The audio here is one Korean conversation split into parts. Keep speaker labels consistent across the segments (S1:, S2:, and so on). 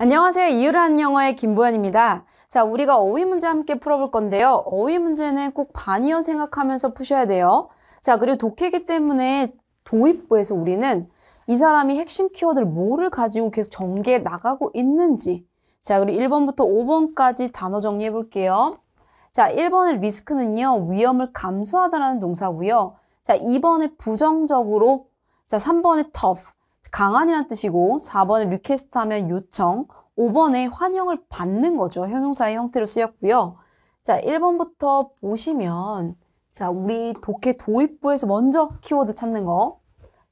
S1: 안녕하세요. 이유란 영어의 김보연입니다. 자, 우리가 어휘 문제 함께 풀어볼 건데요. 어휘 문제는 꼭 반이어 생각하면서 푸셔야 돼요. 자, 그리고 독해기 때문에 도입부에서 우리는 이 사람이 핵심 키워드를 뭐를 가지고 계속 전개해 나가고 있는지 자, 그리고 1번부터 5번까지 단어 정리해 볼게요. 자, 1번의 리스크는요. 위험을 감수하다라는 동사고요. 자, 2번의 부정적으로 자, 3번의 tough 강한이란 뜻이고 4번에 리퀘스트 하면 요청, 5번에 환영을 받는 거죠. 형용사의 형태로 쓰였고요. 자, 1번부터 보시면 자, 우리 독해 도입부에서 먼저 키워드 찾는 거.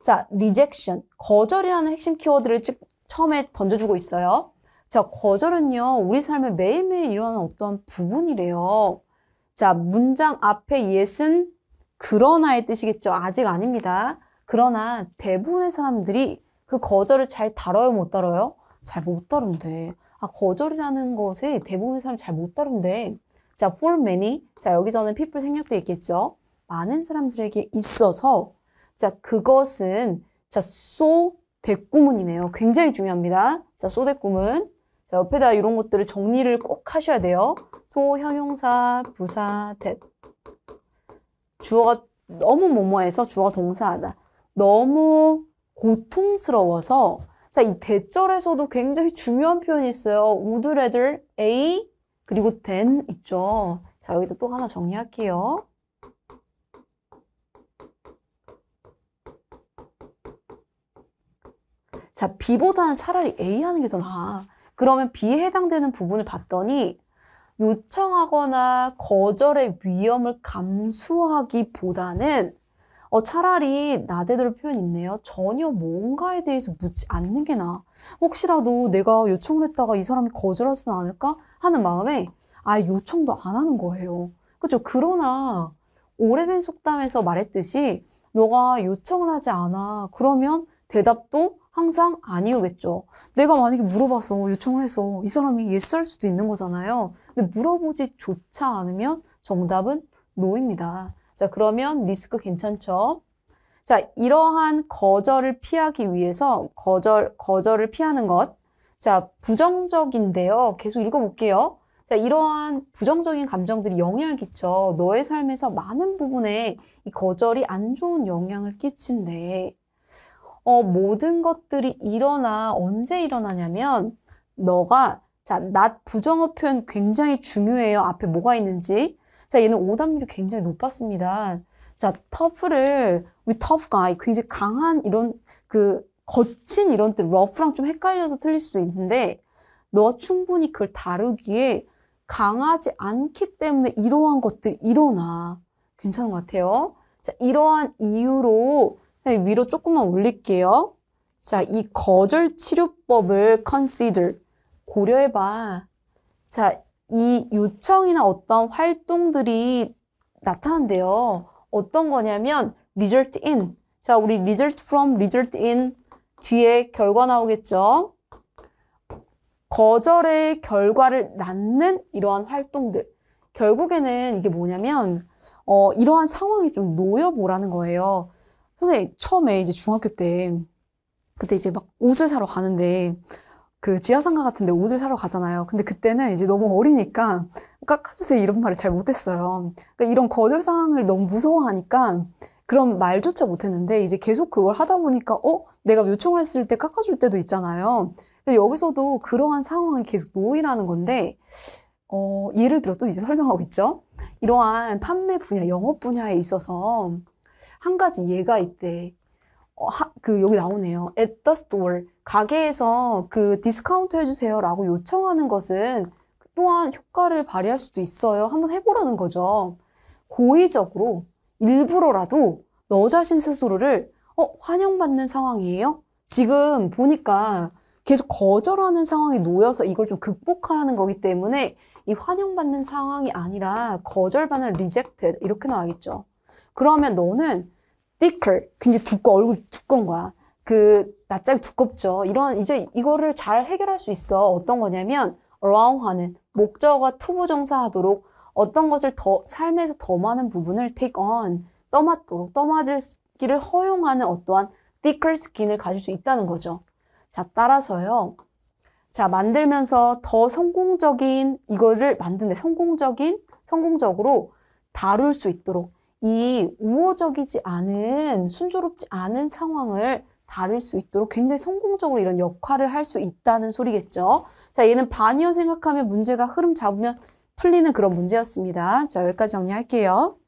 S1: 자, rejection, 거절이라는 핵심 키워드를 즉, 처음에 던져주고 있어요. 자, 거절은요, 우리 삶에 매일매일 일어나는 어떤 부분이래요. 자, 문장 앞에 yes은 그러나의 뜻이겠죠. 아직 아닙니다. 그러나 대부분의 사람들이 그 거절을 잘 다뤄요, 못 다뤄요? 잘 못 다룬대. 아, 거절이라는 것을 대부분의 사람이 잘 못 다룬대. 자, for many. 자, 여기서는 people 생략도 있겠죠? 많은 사람들에게 있어서. 자, 그것은, 자, so 대꾸문이네요. 굉장히 중요합니다. 자, so 대꾸문. 자, 옆에다 이런 것들을 정리를 꼭 하셔야 돼요. so, 형용사, 부사, that. 주어가 너무 뭐뭐해서 주어 동사하다. 너무 고통스러워서 자, 이 대절에서도 굉장히 중요한 표현이 있어요. would rather a 그리고 then 있죠. 자, 여기도 또 하나 정리할게요. 자, B보다는 차라리 A 하는 게 더 나아. 그러면 B에 해당되는 부분을 봤더니 요청하거나 거절의 위험을 감수하기보다는 어, 차라리 나대들 표현 있네요. 전혀 뭔가에 대해서 묻지 않는 게 나아. 혹시라도 내가 요청을 했다가 이 사람이 거절하지는 않을까 하는 마음에 아예 요청도 안 하는 거예요. 그렇죠? 그러나 오래된 속담에서 말했듯이 너가 요청을 하지 않아. 그러면 대답도 항상 아니오겠죠. 내가 만약에 물어봐서 요청을 해서 이 사람이 예스할 수도 있는 거잖아요. 근데 물어보지조차 않으면 정답은 노입니다. 자, 그러면 리스크 괜찮죠? 자, 이러한 거절을 피하기 위해서 거절, 거절을 피하는 것. 자, 부정적인데요. 계속 읽어볼게요. 자, 이러한 부정적인 감정들이 영향을 끼쳐 너의 삶에서 많은 부분에 이 거절이 안 좋은 영향을 끼친데, 어, 모든 것들이 일어나, 언제 일어나냐면, 너가, 자, 낮 부정어 표현 굉장히 중요해요. 앞에 뭐가 있는지. 자, 얘는 오답률이 굉장히 높았습니다. 자, 터프를 우리 터프 가이 굉장히 강한 이런 그 거친 이런 뜻 러프랑 좀 헷갈려서 틀릴 수도 있는데 너 충분히 그걸 다루기에 강하지 않기 때문에 이러한 것들이 일어나. 괜찮은 것 같아요. 자, 이러한 이유로 위로 조금만 올릴게요. 자, 이 거절 치료법을 consider 고려해봐. 자, 이 요청이나 어떤 활동들이 나타난대요. 어떤 거냐면 result in. 자, 우리 result from, result in 뒤에 결과 나오겠죠. 거절의 결과를 낳는 이러한 활동들. 결국에는 이게 뭐냐면 어, 이러한 상황이 좀 놓여보라는 거예요. 선생님 처음에 이제 중학교 때 그때 이제 막 옷을 사러 가는데 그 지하상가 같은데 옷을 사러 가잖아요. 근데 그때는 이제 너무 어리니까 깎아주세요 이런 말을 잘 못했어요. 그러니까 이런 거절 상황을 너무 무서워하니까 그런 말조차 못했는데 이제 계속 그걸 하다 보니까 어 내가 요청을 했을 때 깎아줄 때도 있잖아요. 여기서도 그러한 상황은 계속 노이라는 건데 어, 예를 들어 또 이제 설명하고 있죠. 이러한 판매 분야, 영업 분야에 있어서 한 가지 예가 있대. 어, 하, 그 여기 나오네요. At the store 가게에서 그 디스카운트 해주세요라고 요청하는 것은 또한 효과를 발휘할 수도 있어요. 한번 해보라는 거죠. 고의적으로 일부러라도 너 자신 스스로를 어, 환영받는 상황이에요? 지금 보니까 계속 거절하는 상황에 놓여서 이걸 좀 극복하라는 거기 때문에 이 환영받는 상황이 아니라 거절받는 리젝트 이렇게 나와겠죠. 그러면 너는 thicker, 굉장히 두꺼, 얼굴 두꺼운 거야. 그, 낯짝이 두껍죠. 이런, 이제 이거를 잘 해결할 수 있어. 어떤 거냐면, around 하는, 목적어가 투부 정사하도록 어떤 것을 더, 삶에서 더 많은 부분을 take on, 떠맡도록, 떠맞을기를 허용하는 어떠한 thicker skin을 가질 수 있다는 거죠. 자, 따라서요. 자, 만들면서 더 성공적인 이거를 만드는 성공적인 성공적으로 다룰 수 있도록 이 우호적이지 않은 순조롭지 않은 상황을 다룰 수 있도록 굉장히 성공적으로 이런 역할을 할 수 있다는 소리겠죠. 자, 얘는 반이어 생각하면 문제가 흐름 잡으면 풀리는 그런 문제였습니다. 자, 여기까지 정리할게요.